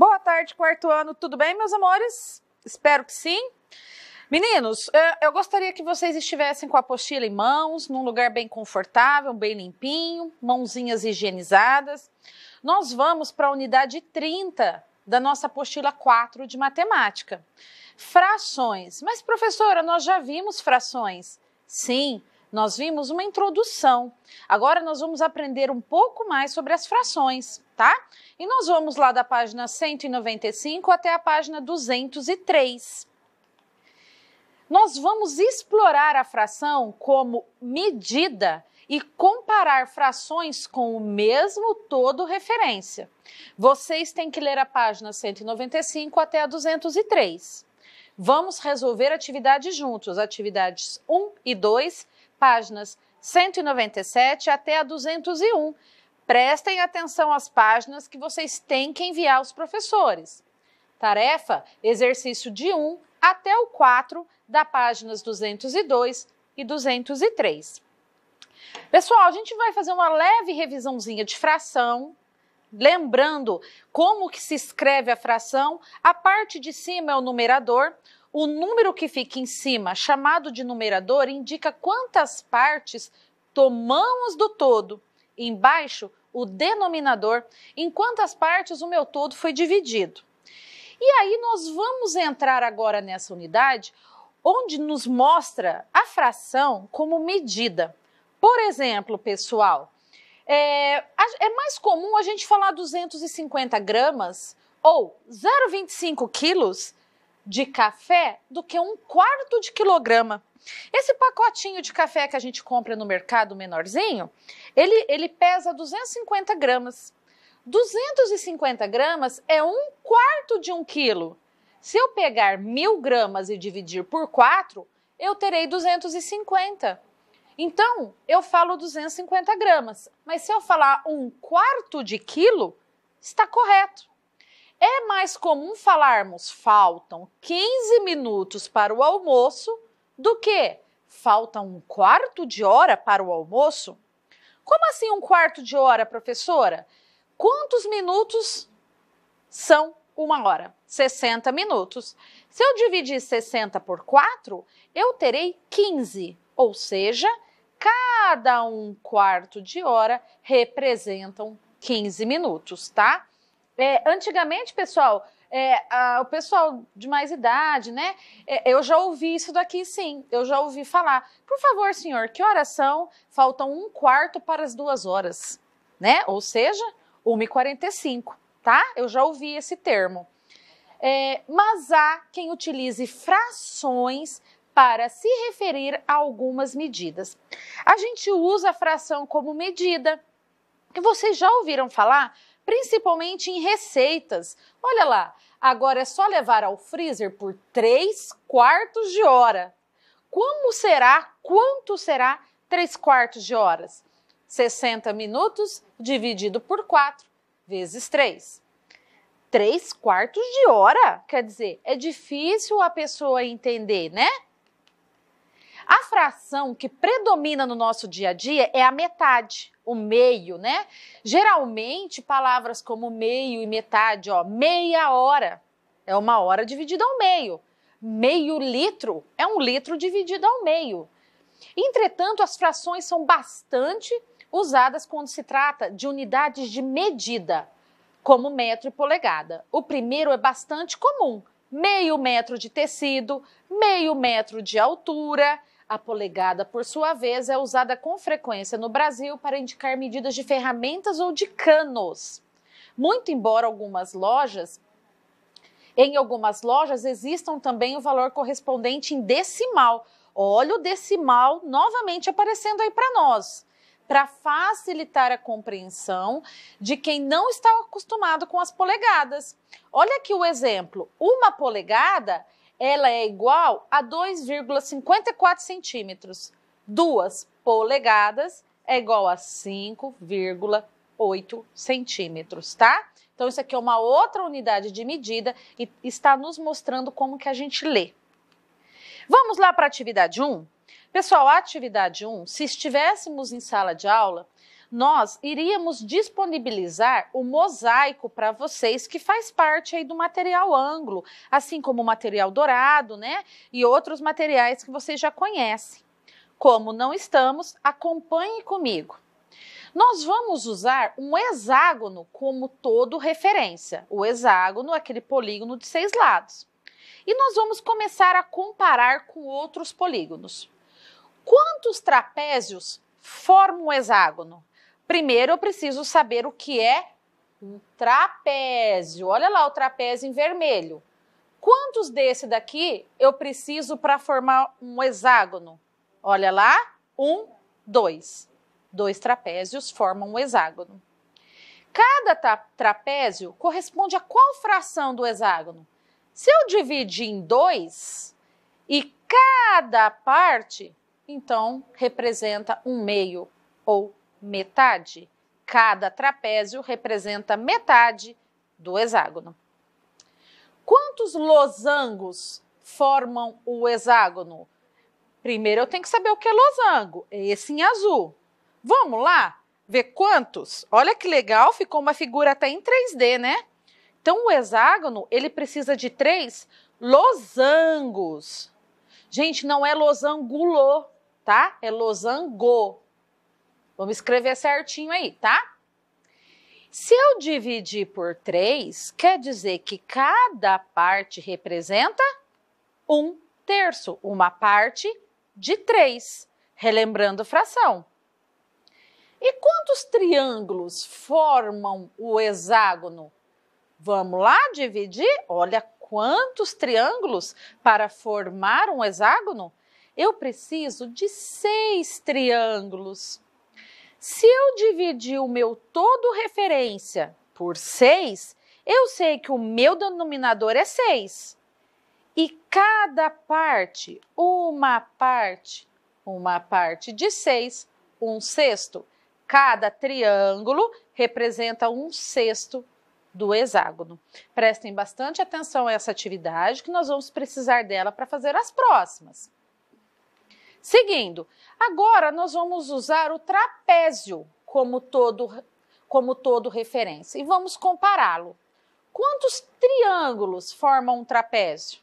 Boa tarde, quarto ano. Tudo bem, meus amores? Espero que sim. Meninos, eh, eu gostaria que vocês estivessem com a apostila em mãos, num lugar bem confortável, bem limpinho, mãozinhas higienizadas. Nós vamos para a unidade 30 da nossa apostila 4 de matemática. Frações. Mas, professora, nós já vimos frações. Sim, nós vimos uma introdução. Agora nós vamos aprender um pouco mais sobre as frações, tá? E nós vamos lá da página 195 até a página 203. Nós vamos explorar a fração como medida e comparar frações com o mesmo todo referência. Vocês têm que ler a página 195 até a 203. Vamos resolver atividades juntos, atividades 1 e 2 páginas 197 até a 201. Prestem atenção às páginas que vocês têm que enviar aos professores. Tarefa: exercício de 1 até o 4 da páginas 202 e 203. Pessoal, a gente vai fazer uma leve revisãozinha de fração, lembrando como que se escreve a fração. A parte de cima é o numerador, o número que fica em cima, chamado de numerador, indica quantas partes tomamos do todo. Embaixo, o denominador, em quantas partes o meu todo foi dividido. E aí nós vamos entrar agora nessa unidade onde nos mostra a fração como medida. Por exemplo, pessoal, é, é mais comum a gente falar 250 gramas ou 0,25 quilos de café do que um quarto de quilograma. Esse pacotinho de café que a gente compra no mercado menorzinho, ele, ele pesa 250 gramas. 250 gramas é um quarto de um quilo. Se eu pegar mil gramas e dividir por quatro, eu terei 250. Então, eu falo 250 gramas, mas se eu falar um quarto de quilo, está correto. É mais comum falarmos faltam 15 minutos para o almoço do que falta um quarto de hora para o almoço? Como assim um quarto de hora, professora? Quantos minutos são uma hora? 60 minutos. Se eu dividir 60 por 4, eu terei 15, ou seja, cada um quarto de hora representam 15 minutos, tá? É, antigamente, pessoal, é, a, o pessoal de mais idade, né? É, eu já ouvi isso daqui, sim. Eu já ouvi falar. Por favor, senhor, que horas são? Faltam um quarto para as duas horas, né? Ou seja, 1h45, tá? Eu já ouvi esse termo. É, mas há quem utilize frações para se referir a algumas medidas. A gente usa a fração como medida. Que vocês já ouviram falar principalmente em receitas. Olha lá, agora é só levar ao freezer por 3 quartos de hora. Como será? Quanto será 3 quartos de horas? 60 minutos dividido por 4 vezes 3. 3 quartos de hora? Quer dizer, é difícil a pessoa entender, né? A fração que predomina no nosso dia a dia é a metade, o meio, né? Geralmente, palavras como meio e metade, ó, meia hora é uma hora dividida ao meio. Meio litro é um litro dividido ao meio. Entretanto, as frações são bastante usadas quando se trata de unidades de medida, como metro e polegada. O primeiro é bastante comum, meio metro de tecido, meio metro de altura, a polegada, por sua vez, é usada com frequência no Brasil para indicar medidas de ferramentas ou de canos. Muito embora algumas lojas, em algumas lojas existam também o valor correspondente em decimal. Olha o decimal novamente aparecendo aí para nós para facilitar a compreensão de quem não está acostumado com as polegadas. Olha aqui o exemplo: uma polegada ela é igual a 2,54 centímetros. Duas polegadas é igual a 5,8 centímetros, tá? Então, isso aqui é uma outra unidade de medida e está nos mostrando como que a gente lê. Vamos lá para a atividade 1? Pessoal, a atividade 1, se estivéssemos em sala de aula, nós iríamos disponibilizar o mosaico para vocês, que faz parte aí do material ângulo, assim como o material dourado, né? E outros materiais que vocês já conhecem. Como não estamos, acompanhe comigo. Nós vamos usar um hexágono como todo referência. O hexágono é aquele polígono de seis lados. E nós vamos começar a comparar com outros polígonos. Quantos trapézios formam um hexágono? Primeiro eu preciso saber o que é um trapézio. Olha lá o trapézio em vermelho. Quantos desse daqui eu preciso para formar um hexágono? Olha lá, um, dois. Dois trapézios formam um hexágono. Cada trapézio corresponde a qual fração do hexágono? Se eu dividir em dois e cada parte, então representa um meio ou metade. Cada trapézio representa metade do hexágono. Quantos losangos formam o hexágono? Primeiro eu tenho que saber o que é losango, esse em azul. Vamos lá ver quantos? Olha que legal, ficou uma figura até em 3D, né? Então o hexágono, ele precisa de três losangos. Gente, não é losangulô, tá? É losango. Vamos escrever certinho aí, tá? Se eu dividir por 3, quer dizer que cada parte representa um terço, uma parte de 3, relembrando fração. E quantos triângulos formam o hexágono? Vamos lá dividir? Olha quantos triângulos para formar um hexágono? Eu preciso de seis triângulos. Se eu dividir o meu todo referência por 6, eu sei que o meu denominador é 6. E cada parte, uma parte, uma parte de 6, um sexto. Cada triângulo representa um sexto do hexágono. Prestem bastante atenção a essa atividade, que nós vamos precisar dela para fazer as próximas. Seguindo, agora nós vamos usar o trapézio como todo, como todo referência e vamos compará-lo. Quantos triângulos formam um trapézio?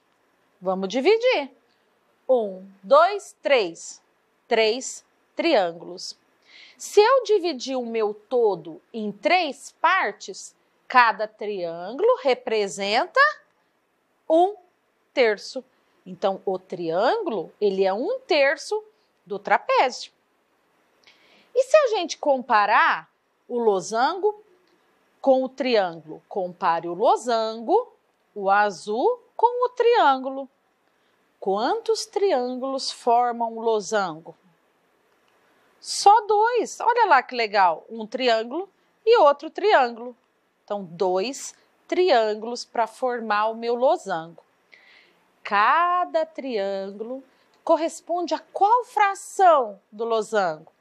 Vamos dividir. Um, dois, três. Três triângulos. Se eu dividir o meu todo em três partes, cada triângulo representa um terço. Então, o triângulo, ele é um terço do trapézio. E se a gente comparar o losango com o triângulo? Compare o losango, o azul, com o triângulo. Quantos triângulos formam o losango? Só dois. Olha lá que legal. Um triângulo e outro triângulo. Então, dois triângulos para formar o meu losango. Cada triângulo corresponde a qual fração do losango?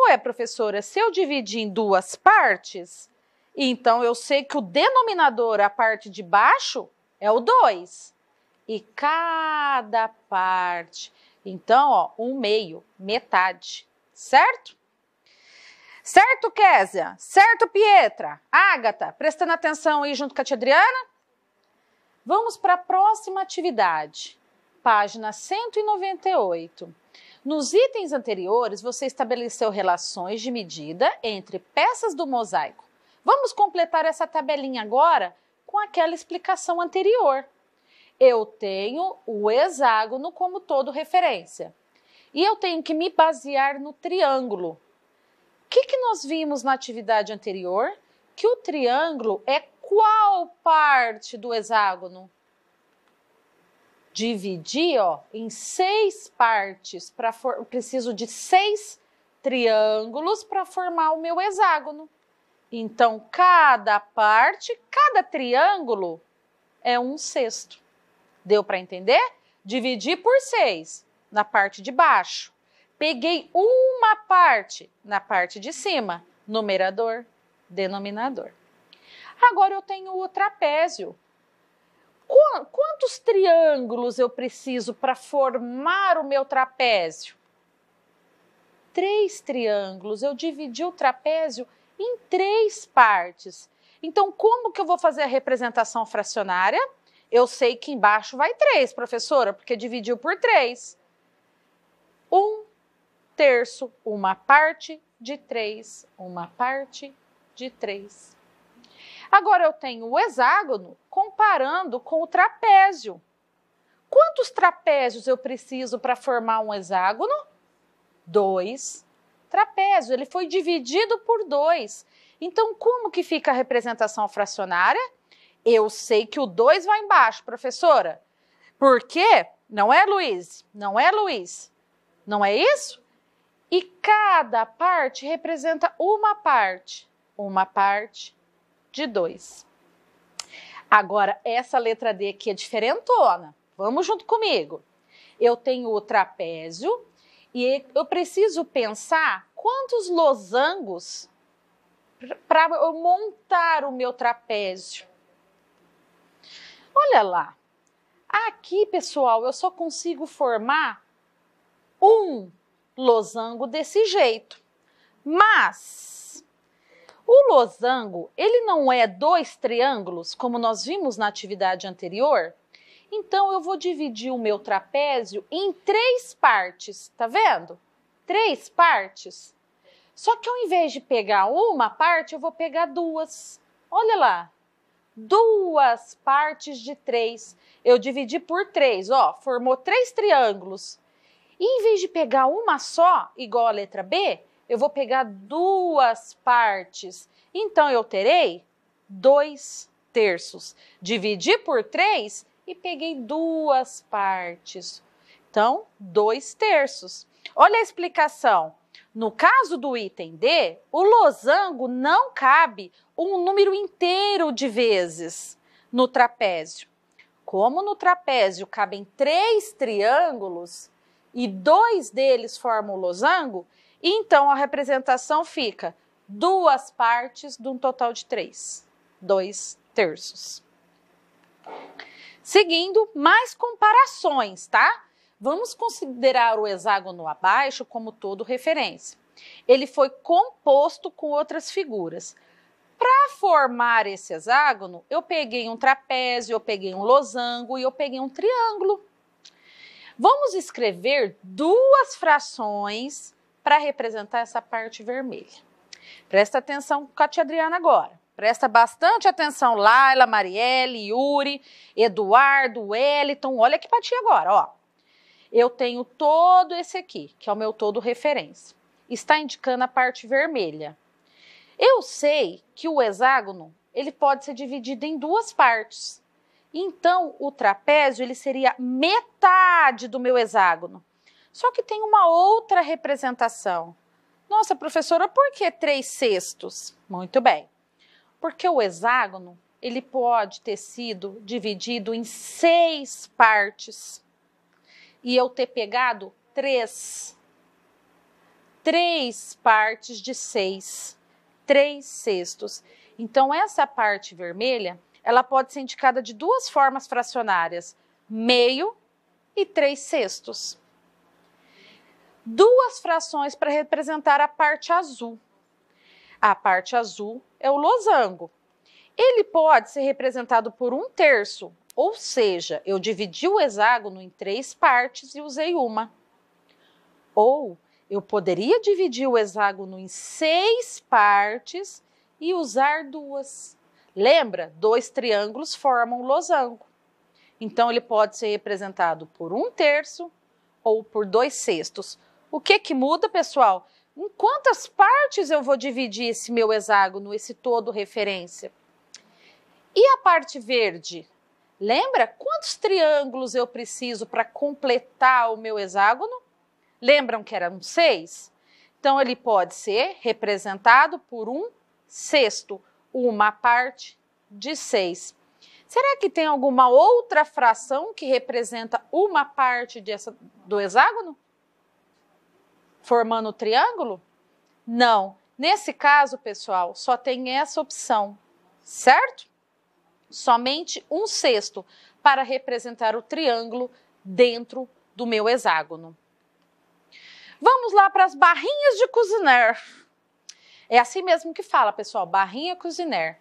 Ué, professora, se eu dividir em duas partes, então eu sei que o denominador, a parte de baixo, é o 2. E cada parte. Então, ó, um meio, metade, certo? Certo, Késia? Certo, Pietra? Ágata, prestando atenção aí junto com a tia Adriana? Vamos para a próxima atividade, página 198. Nos itens anteriores, você estabeleceu relações de medida entre peças do mosaico. Vamos completar essa tabelinha agora com aquela explicação anterior. Eu tenho o hexágono como todo referência. E eu tenho que me basear no triângulo. O que, que nós vimos na atividade anterior? Que o triângulo é qual parte do hexágono? Dividir ó, em seis partes. Pra for... Preciso de seis triângulos para formar o meu hexágono. Então, cada parte, cada triângulo é um sexto. Deu para entender? Dividi por seis na parte de baixo. Peguei uma parte na parte de cima, numerador, denominador. Agora eu tenho o trapézio. Quantos triângulos eu preciso para formar o meu trapézio? Três triângulos. Eu dividi o trapézio em três partes. Então, como que eu vou fazer a representação fracionária? Eu sei que embaixo vai três, professora, porque dividiu por três. Um terço, uma parte de três, uma parte de três. Agora eu tenho o hexágono comparando com o trapézio. Quantos trapézios eu preciso para formar um hexágono? Dois. Trapézio, ele foi dividido por dois. Então, como que fica a representação fracionária? Eu sei que o 2 vai embaixo, professora. Por quê? Não é Luiz, não é Luiz. Não é isso? E cada parte representa uma parte, uma parte, de 2. Agora, essa letra D aqui é diferentona. Vamos junto comigo. Eu tenho o trapézio e eu preciso pensar quantos losangos para eu montar o meu trapézio. Olha lá. Aqui, pessoal, eu só consigo formar um losango desse jeito. Mas o losango, ele não é dois triângulos, como nós vimos na atividade anterior? Então, eu vou dividir o meu trapézio em três partes, tá vendo? Três partes. Só que ao invés de pegar uma parte, eu vou pegar duas. Olha lá, duas partes de três. Eu dividi por três, ó, formou três triângulos. E em vez de pegar uma só, igual a letra B, eu vou pegar duas partes. Então, eu terei dois terços. Dividi por três e peguei duas partes. Então, dois terços. Olha a explicação. No caso do item D, o losango não cabe um número inteiro de vezes no trapézio. Como no trapézio cabem três triângulos e dois deles formam o losango, então a representação fica duas partes de um total de três, dois terços. Seguindo, mais comparações, tá? Vamos considerar o hexágono abaixo como todo referência. Ele foi composto com outras figuras. Para formar esse hexágono, eu peguei um trapézio, eu peguei um losango e eu peguei um triângulo. Vamos escrever duas frações para representar essa parte vermelha. Presta atenção com a tia Adriana agora. Presta bastante atenção, Laila, Marielle, Yuri, Eduardo, Wellington. Olha aqui para ti agora, ó. Eu tenho todo esse aqui, que é o meu todo referência. Está indicando a parte vermelha. Eu sei que o hexágono, ele pode ser dividido em duas partes. Então, o trapézio, ele seria metade do meu hexágono. Só que tem uma outra representação. Nossa, professora, por que três sextos? Muito bem. Porque o hexágono ele pode ter sido dividido em seis partes e eu ter pegado três. Três partes de seis. Três sextos. Então, essa parte vermelha ela pode ser indicada de duas formas fracionárias: meio e três sextos duas frações para representar a parte azul. A parte azul é o losango. Ele pode ser representado por um terço, ou seja, eu dividi o hexágono em três partes e usei uma. Ou eu poderia dividir o hexágono em seis partes e usar duas. Lembra? Dois triângulos formam um losango. Então, ele pode ser representado por um terço ou por dois sextos. O que que muda, pessoal? Em quantas partes eu vou dividir esse meu hexágono, esse todo referência? E a parte verde? Lembra quantos triângulos eu preciso para completar o meu hexágono? Lembram que eram seis? Então, ele pode ser representado por um sexto, uma parte de seis. Será que tem alguma outra fração que representa uma parte dessa, do hexágono? formando o triângulo? Não. Nesse caso, pessoal, só tem essa opção, certo? Somente um sexto para representar o triângulo dentro do meu hexágono. Vamos lá para as barrinhas de cozinhar. É assim mesmo que fala, pessoal, barrinha cozinhar.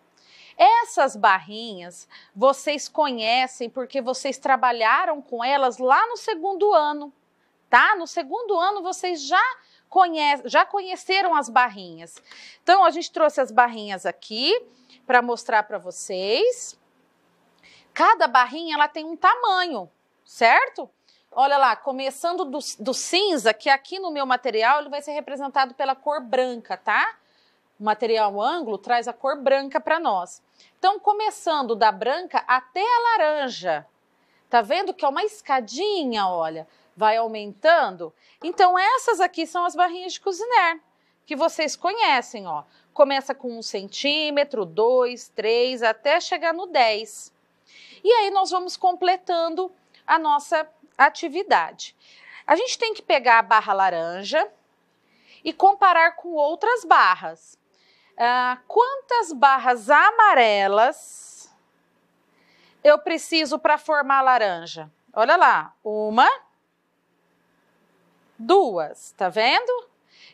Essas barrinhas vocês conhecem porque vocês trabalharam com elas lá no segundo ano tá? No segundo ano vocês já conhece, já conheceram as barrinhas. Então a gente trouxe as barrinhas aqui para mostrar para vocês. Cada barrinha ela tem um tamanho, certo? Olha lá, começando do, do cinza, que aqui no meu material ele vai ser representado pela cor branca, tá? O material ângulo traz a cor branca para nós. Então, começando da branca até a laranja. Tá vendo que é uma escadinha, olha vai aumentando. Então, essas aqui são as barrinhas de cozinhar que vocês conhecem, ó. Começa com um centímetro, dois, três, até chegar no 10. E aí nós vamos completando a nossa atividade. A gente tem que pegar a barra laranja e comparar com outras barras. Ah, quantas barras amarelas eu preciso para formar laranja? Olha lá, uma, duas, tá vendo?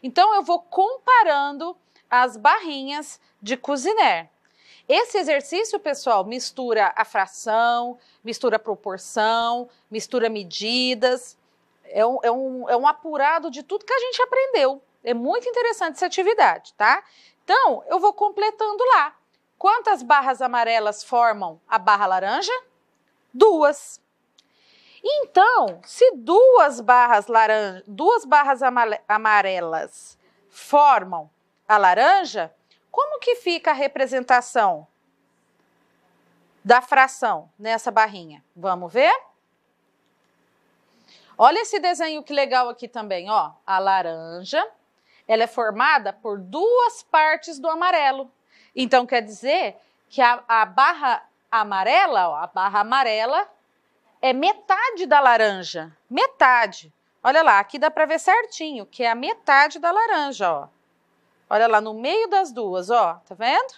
Então eu vou comparando as barrinhas de Cousiner. Esse exercício, pessoal, mistura a fração, mistura a proporção, mistura medidas. É um, é, um, é um apurado de tudo que a gente aprendeu. É muito interessante essa atividade, tá? Então, eu vou completando lá. Quantas barras amarelas formam a barra laranja? Duas. Então, se duas barras laranja, duas barras amarelas formam a laranja, como que fica a representação da fração nessa barrinha? Vamos ver? Olha esse desenho que legal aqui também, ó. A laranja, ela é formada por duas partes do amarelo. Então quer dizer que a, a barra amarela, ó, a barra amarela é metade da laranja. Metade. Olha lá, aqui dá para ver certinho, que é a metade da laranja, ó. Olha lá no meio das duas, ó, tá vendo?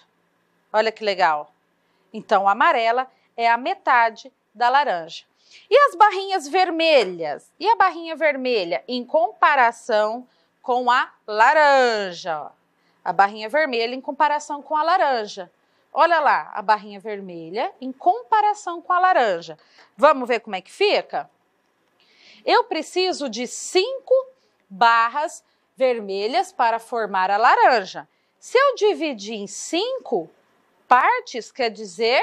Olha que legal. Então, a amarela é a metade da laranja. E as barrinhas vermelhas? E a barrinha vermelha em comparação com a laranja? Ó. A barrinha vermelha em comparação com a laranja. Olha lá a barrinha vermelha em comparação com a laranja. Vamos ver como é que fica? Eu preciso de cinco barras vermelhas para formar a laranja. Se eu dividir em cinco partes, quer dizer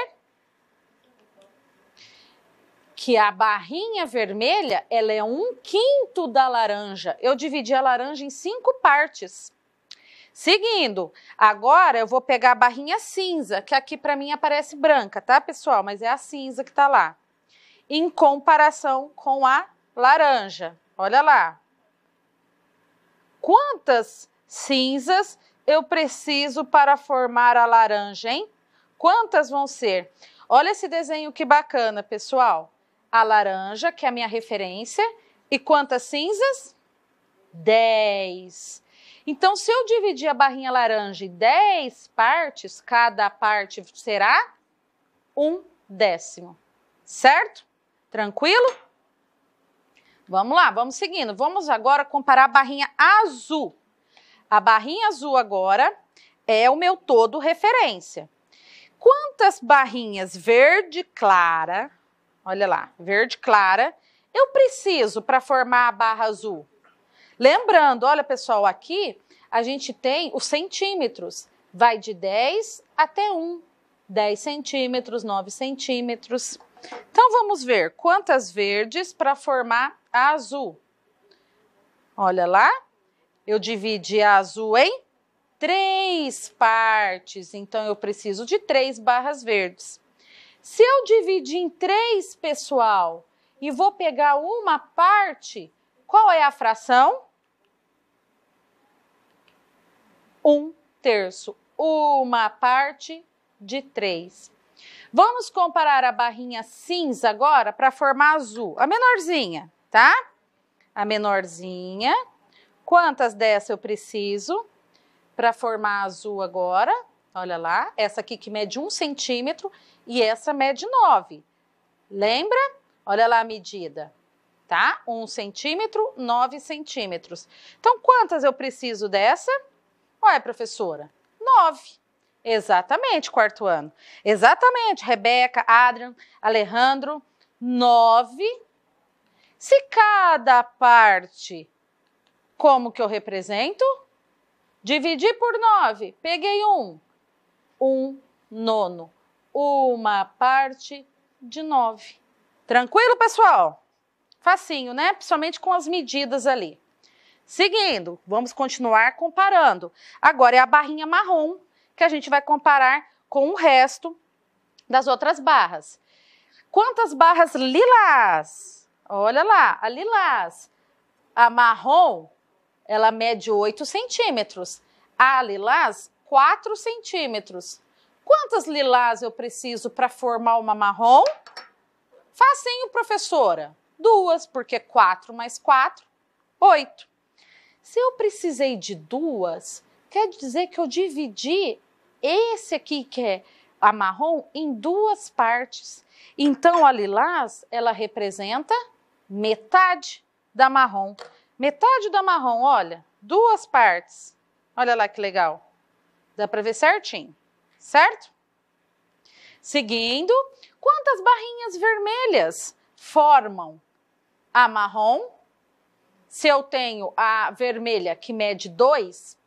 que a barrinha vermelha ela é um quinto da laranja. Eu dividi a laranja em cinco partes. Seguindo, agora eu vou pegar a barrinha cinza, que aqui para mim aparece branca, tá, pessoal? Mas é a cinza que tá lá. Em comparação com a laranja. Olha lá. Quantas cinzas eu preciso para formar a laranja, hein? Quantas vão ser? Olha esse desenho que bacana, pessoal. A laranja, que é a minha referência. E quantas cinzas? 10. Então, se eu dividir a barrinha laranja em 10 partes, cada parte será um décimo, certo? Tranquilo? Vamos lá, vamos seguindo. Vamos agora comparar a barrinha azul. A barrinha azul agora é o meu todo referência. Quantas barrinhas verde clara, olha lá, verde clara, eu preciso para formar a barra azul? Lembrando, olha pessoal, aqui a gente tem os centímetros, vai de 10 até 1, 10 centímetros, 9 centímetros. Então vamos ver quantas verdes para formar a azul. Olha lá, eu dividi a azul em três partes, então eu preciso de três barras verdes. Se eu dividir em três, pessoal, e vou pegar uma parte, qual é a fração? um terço, uma parte de três. Vamos comparar a barrinha cinza agora para formar azul, a menorzinha, tá? A menorzinha. Quantas dessa eu preciso para formar azul agora? Olha lá, essa aqui que mede um centímetro e essa mede 9. Lembra? Olha lá a medida, tá? Um centímetro, 9 centímetros. Então, quantas eu preciso dessa? é professora, nove. Exatamente, quarto ano. Exatamente, Rebeca, Adrian, Alejandro, nove. Se cada parte, como que eu represento? Dividi por nove, peguei um. Um nono, uma parte de nove. Tranquilo, pessoal? Facinho, né? Principalmente com as medidas ali. Seguindo, vamos continuar comparando. Agora é a barrinha marrom que a gente vai comparar com o resto das outras barras. Quantas barras lilás? Olha lá, a lilás. A marrom, ela mede 8 centímetros. A lilás, 4 centímetros. Quantas lilás eu preciso para formar uma marrom? Facinho, professora. Duas, porque 4 mais 4, 8. Se eu precisei de duas, quer dizer que eu dividi esse aqui que é a marrom em duas partes. Então a lilás, ela representa metade da marrom. Metade da marrom, olha, duas partes. Olha lá que legal. Dá para ver certinho, certo? Seguindo, quantas barrinhas vermelhas formam a marrom se eu tenho a vermelha que mede 2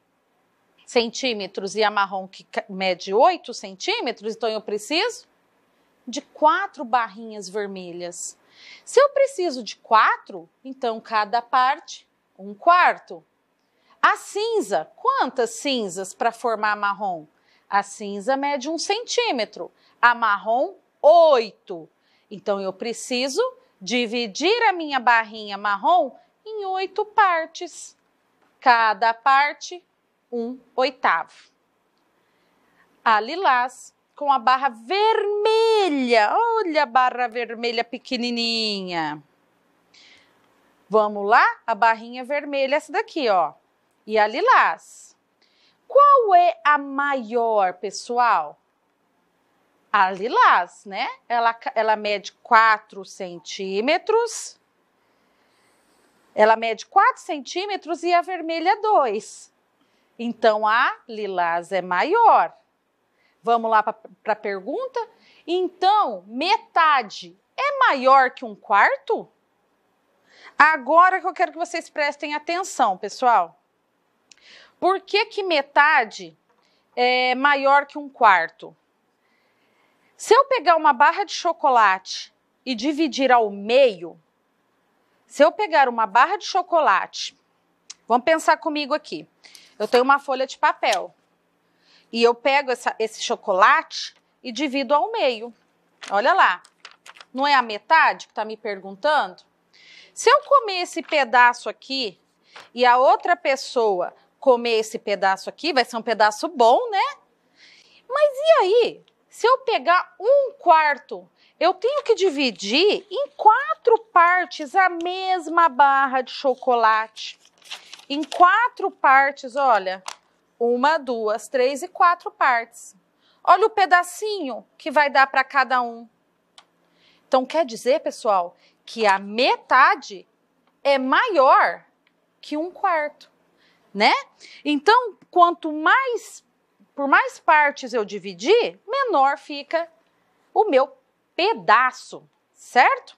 centímetros e a marrom que mede 8 centímetros, então eu preciso de quatro barrinhas vermelhas. Se eu preciso de quatro, então cada parte um quarto. A cinza, quantas cinzas para formar marrom? A cinza mede um centímetro, a marrom 8. Então eu preciso dividir a minha barrinha marrom em oito partes, cada parte um oitavo. A lilás com a barra vermelha, olha a barra vermelha pequenininha. Vamos lá? A barrinha vermelha, essa daqui, ó. E a lilás. Qual é a maior, pessoal? A lilás, né? Ela, ela mede 4 centímetros ela mede 4 centímetros e a vermelha 2. Então a lilás é maior. Vamos lá para a pergunta? Então, metade é maior que um quarto? Agora que eu quero que vocês prestem atenção, pessoal. Por que, que metade é maior que um quarto? Se eu pegar uma barra de chocolate e dividir ao meio, se eu pegar uma barra de chocolate, vamos pensar comigo aqui. Eu tenho uma folha de papel e eu pego essa, esse chocolate e divido ao meio. Olha lá, não é a metade que está me perguntando? Se eu comer esse pedaço aqui e a outra pessoa comer esse pedaço aqui, vai ser um pedaço bom, né? Mas e aí? Se eu pegar um quarto eu tenho que dividir em quatro partes a mesma barra de chocolate. Em quatro partes, olha, uma, duas, três e quatro partes. Olha o pedacinho que vai dar para cada um. Então quer dizer, pessoal, que a metade é maior que um quarto, né? Então, quanto mais por mais partes eu dividir, menor fica o meu pedaço, certo?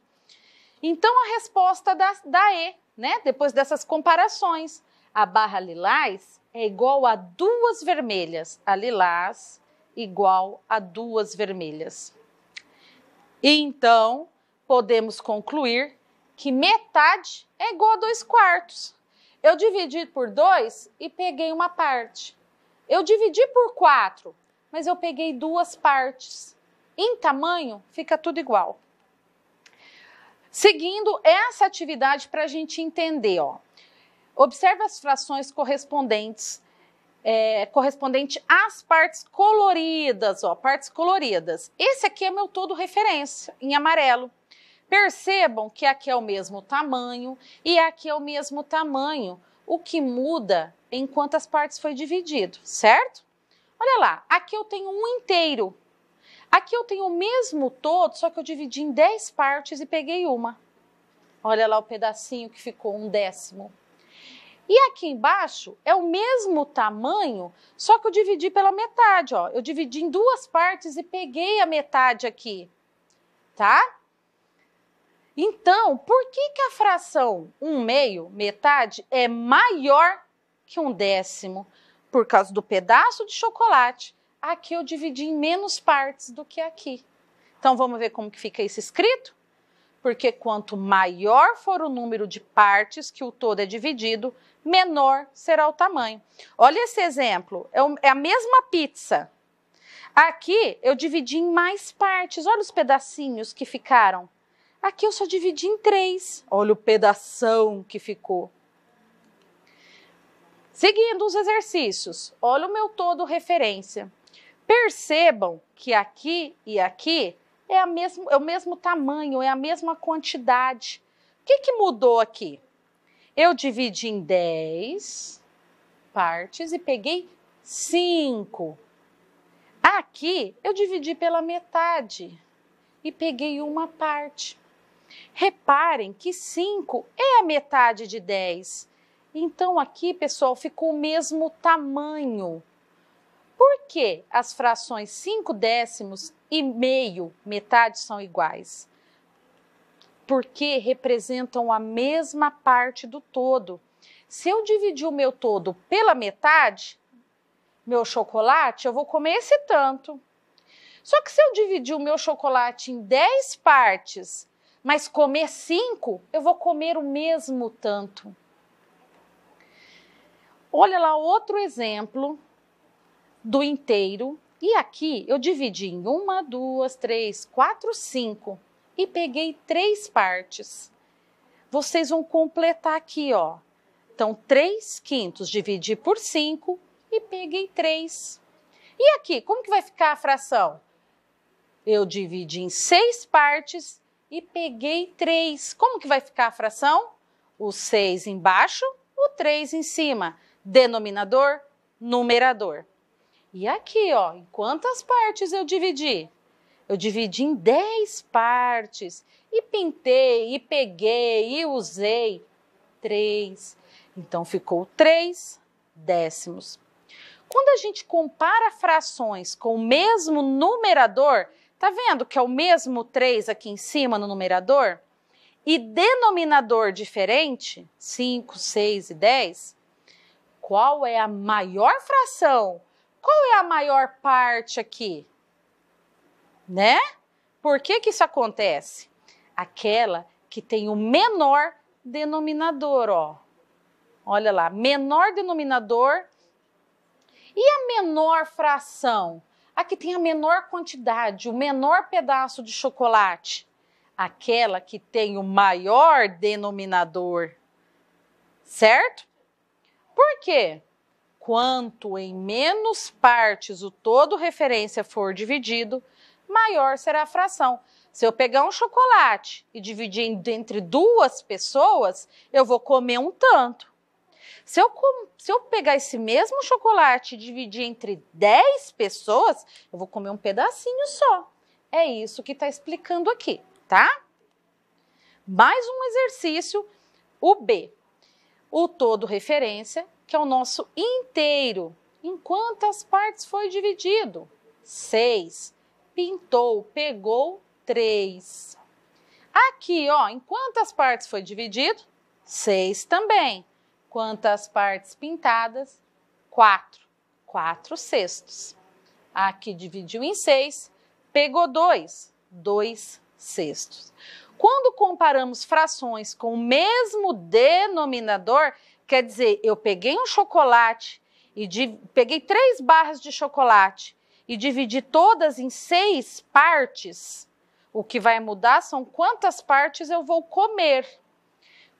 Então a resposta da, da E, né? Depois dessas comparações, a barra lilás é igual a duas vermelhas, a lilás igual a duas vermelhas. Então, podemos concluir que metade é igual a dois quartos. Eu dividi por dois e peguei uma parte. Eu dividi por quatro, mas eu peguei duas partes. Em tamanho, fica tudo igual. Seguindo essa atividade para a gente entender, ó. Observe as frações correspondentes, é, correspondente às partes coloridas, ó, partes coloridas. Esse aqui é meu todo referência, em amarelo. Percebam que aqui é o mesmo tamanho e aqui é o mesmo tamanho. O que muda enquanto em quantas partes foi dividido, certo? Olha lá, aqui eu tenho um inteiro, Aqui eu tenho o mesmo todo, só que eu dividi em 10 partes e peguei uma. Olha lá o pedacinho que ficou um décimo. E aqui embaixo é o mesmo tamanho, só que eu dividi pela metade, ó. Eu dividi em duas partes e peguei a metade aqui, tá? Então, por que, que a fração 1 meio, metade, é maior que um décimo? Por causa do pedaço de chocolate Aqui eu dividi em menos partes do que aqui. Então vamos ver como que fica isso escrito? Porque quanto maior for o número de partes que o todo é dividido, menor será o tamanho. Olha esse exemplo, é, é a mesma pizza. Aqui eu dividi em mais partes, olha os pedacinhos que ficaram. Aqui eu só dividi em três, olha o pedação que ficou. Seguindo os exercícios, olha o meu todo referência. Percebam que aqui e aqui é, mesmo, é o mesmo tamanho, é a mesma quantidade. O que, que mudou aqui? Eu dividi em 10 partes e peguei 5. Aqui eu dividi pela metade e peguei uma parte. Reparem que 5 é a metade de 10. Então aqui, pessoal, ficou o mesmo tamanho que as frações 5 décimos e meio, metade, são iguais? Porque representam a mesma parte do todo. Se eu dividir o meu todo pela metade, meu chocolate, eu vou comer esse tanto. Só que se eu dividir o meu chocolate em 10 partes, mas comer 5, eu vou comer o mesmo tanto. Olha lá outro exemplo do inteiro. E aqui eu dividi em uma, duas, três, quatro, cinco e peguei três partes. Vocês vão completar aqui, ó. Então, três quintos dividi por cinco e peguei três. E aqui, como que vai ficar a fração? Eu dividi em seis partes e peguei três. Como que vai ficar a fração? O seis embaixo, o três em cima. Denominador, numerador. E aqui, ó, em quantas partes eu dividi? Eu dividi em 10 partes e pintei, e peguei, e usei 3. Então ficou 3 décimos. Quando a gente compara frações com o mesmo numerador, tá vendo que é o mesmo 3 aqui em cima no numerador? E denominador diferente, 5, 6 e 10, qual é a maior fração qual é a maior parte aqui? Né? Por que, que isso acontece? Aquela que tem o menor denominador, ó. Olha lá, menor denominador e a menor fração? A que tem a menor quantidade, o menor pedaço de chocolate? Aquela que tem o maior denominador. Certo? Por quê? quanto em menos partes o todo referência for dividido, maior será a fração. Se eu pegar um chocolate e dividir entre duas pessoas, eu vou comer um tanto. Se eu, se eu pegar esse mesmo chocolate e dividir entre 10 pessoas, eu vou comer um pedacinho só. É isso que está explicando aqui, tá? Mais um exercício, o B. O todo referência que é o nosso inteiro. Em quantas partes foi dividido? Seis. Pintou, pegou, três. Aqui, ó, em quantas partes foi dividido? Seis também. Quantas partes pintadas? Quatro. Quatro sextos. Aqui dividiu em seis, pegou dois. Dois sextos. Quando comparamos frações com o mesmo denominador, Quer dizer, eu peguei um chocolate e peguei três barras de chocolate e dividi todas em seis partes. O que vai mudar são quantas partes eu vou comer.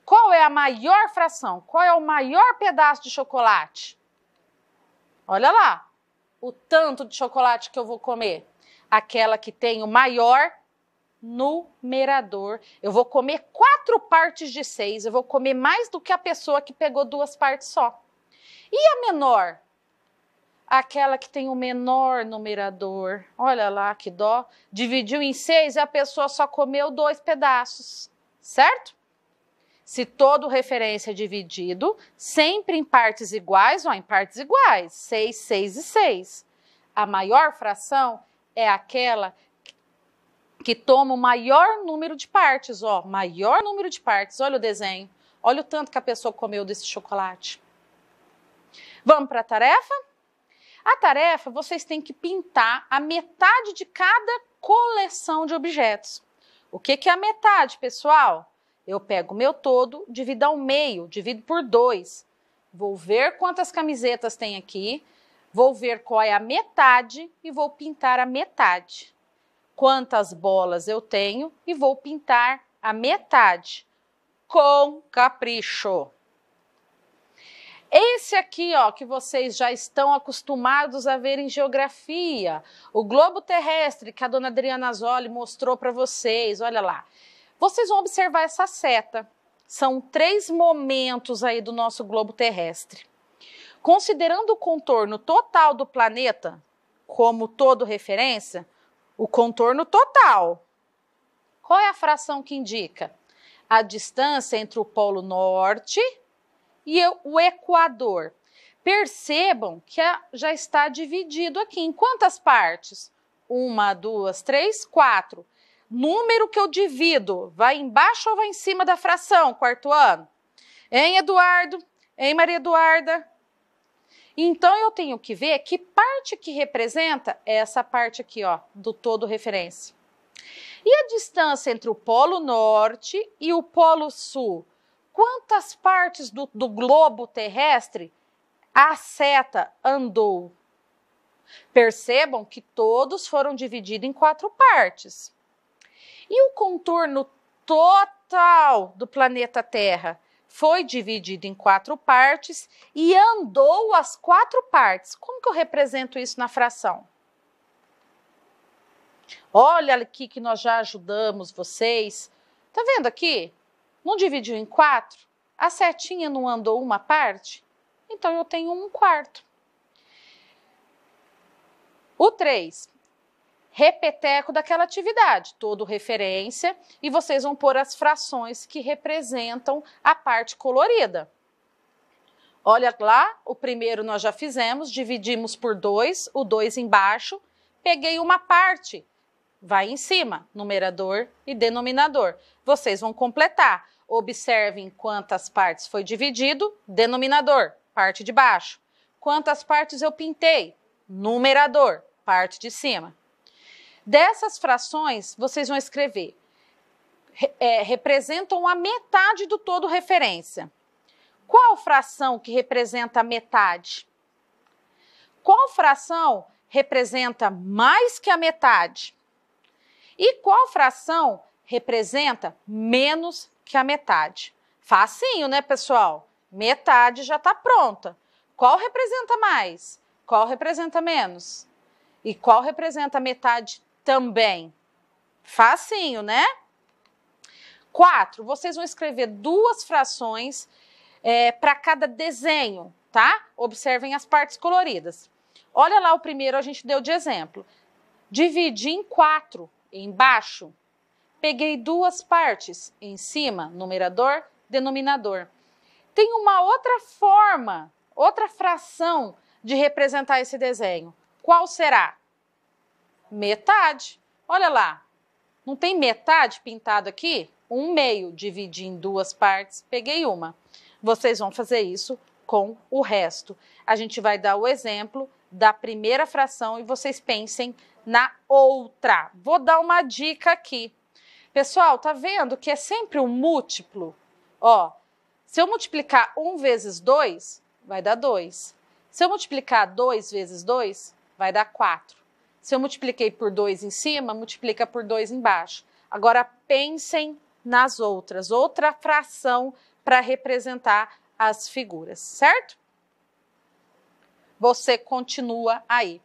Qual é a maior fração? Qual é o maior pedaço de chocolate? Olha lá, o tanto de chocolate que eu vou comer. Aquela que tem o maior numerador. Eu vou comer quatro partes de seis, eu vou comer mais do que a pessoa que pegou duas partes só. E a menor? Aquela que tem o menor numerador. Olha lá que dó. Dividiu em seis e a pessoa só comeu dois pedaços, certo? Se todo referência é dividido, sempre em partes iguais, ou em partes iguais, seis, seis e seis. A maior fração é aquela que toma o maior número de partes, ó, maior número de partes. Olha o desenho. Olha o tanto que a pessoa comeu desse chocolate. Vamos para a tarefa? A tarefa, vocês têm que pintar a metade de cada coleção de objetos. O que, que é a metade, pessoal? Eu pego o meu todo, divido ao meio, divido por dois. Vou ver quantas camisetas tem aqui, vou ver qual é a metade e vou pintar a metade quantas bolas eu tenho e vou pintar a metade com capricho. Esse aqui, ó, que vocês já estão acostumados a ver em geografia, o globo terrestre que a dona Adriana Zoli mostrou para vocês, olha lá. Vocês vão observar essa seta. São três momentos aí do nosso globo terrestre. Considerando o contorno total do planeta como todo referência, o contorno total. Qual é a fração que indica? A distância entre o polo norte e o equador. Percebam que já está dividido aqui em quantas partes? Uma, duas, três, quatro. Número que eu divido, vai embaixo ou vai em cima da fração, quarto ano? Hein, Eduardo? Hein, Maria Eduarda? Então eu tenho que ver que parte que representa é essa parte aqui, ó, do todo referência. E a distância entre o polo norte e o polo sul? Quantas partes do, do globo terrestre a seta andou? Percebam que todos foram divididos em quatro partes. E o contorno total do planeta Terra? foi dividido em quatro partes e andou as quatro partes. Como que eu represento isso na fração? Olha aqui que nós já ajudamos vocês. Tá vendo aqui? Não dividiu em quatro? A setinha não andou uma parte? Então eu tenho um quarto. O 3 repeteco daquela atividade, todo referência, e vocês vão pôr as frações que representam a parte colorida. Olha lá, o primeiro nós já fizemos, dividimos por dois, o dois embaixo, peguei uma parte, vai em cima, numerador e denominador. Vocês vão completar. Observem quantas partes foi dividido, denominador, parte de baixo. Quantas partes eu pintei, numerador, parte de cima. Dessas frações, vocês vão escrever. É, representam a metade do todo referência. Qual fração que representa a metade? Qual fração representa mais que a metade? E qual fração representa menos que a metade? Facinho, né, pessoal? Metade já está pronta. Qual representa mais? Qual representa menos? E qual representa a metade também. Facinho, né? Quatro, vocês vão escrever duas frações é, para cada desenho, tá? Observem as partes coloridas. Olha lá o primeiro a gente deu de exemplo. Dividi em quatro, embaixo. Peguei duas partes, em cima, numerador, denominador. Tem uma outra forma, outra fração de representar esse desenho. Qual será? metade. Olha lá, não tem metade pintado aqui? Um meio, dividi em duas partes, peguei uma. Vocês vão fazer isso com o resto. A gente vai dar o exemplo da primeira fração e vocês pensem na outra. Vou dar uma dica aqui. Pessoal, tá vendo que é sempre um múltiplo? Ó, se eu multiplicar 1 vezes 2, vai dar 2. Se eu multiplicar 2 vezes 2, vai dar 4. Se eu multipliquei por 2 em cima, multiplica por 2 embaixo. Agora pensem nas outras, outra fração para representar as figuras, certo? Você continua aí.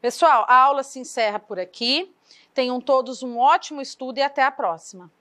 Pessoal, a aula se encerra por aqui. Tenham todos um ótimo estudo e até a próxima.